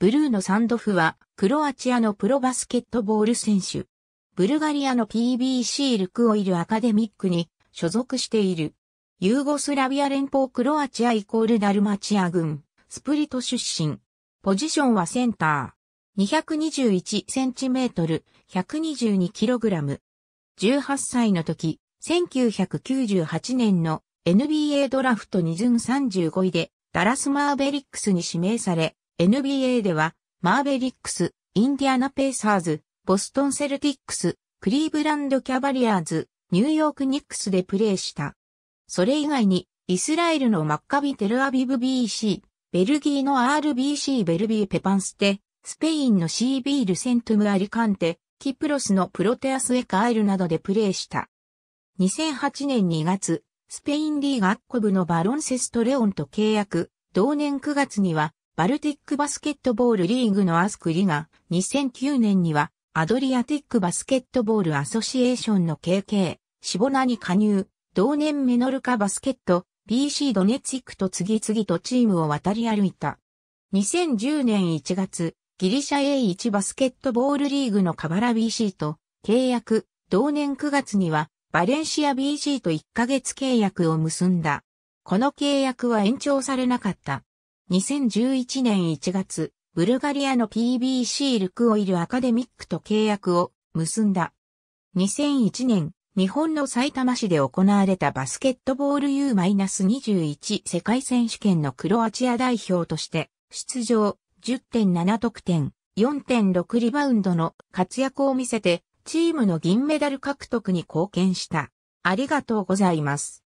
ブルーノ・サンドフは、クロアチアのプロバスケットボール選手。ブルガリアの PBC ルクオイルアカデミックに所属している。ユーゴスラビア連邦クロアチアイコールダルマチア軍、スプリト出身。ポジションはセンター。221センチメートル、122キログラム。18歳の時、1998年の NBA ドラフト2巡35位でダラスマーベリックスに指名され、NBA では、マーベリックス、インディアナペーサーズ、ボストンセルティックス、クリーブランドキャバリアーズ、ニューヨークニックスでプレーした。それ以外に、イスラエルのマッカビテルアビブ BC、ベルギーの RBC ベルビーペパンステ、スペインのシービールセントムアリカンテ、キプロスのプロテアスエカアイルなどでプレーした。2008年2月、スペインリーガッコブのバロンセストレオンと契約、同年9月にはバルティックバスケットボールリーグのアスクリが2009年にはアドリアティックバスケットボールアソシエーションの KK、シボナに加入、同年メノルカバスケット、BC ドネツィクと次々とチームを渡り歩いた。2010年1月、ギリシャ A1 バスケットボールリーグのカバラ BC と契約、同年9月にはバレンシア BC と1ヶ月契約を結んだ。この契約は延長されなかった。2011年1月、ブルガリアの PBC ルクオイルアカデミックと契約を結んだ。2001年、日本の埼玉市で行われたバスケットボール U-21 世界選手権のクロアチア代表として出場10.7得点4.6リバウンドの活躍を見せてチームの銀メダル獲得に貢献した。ありがとうございます。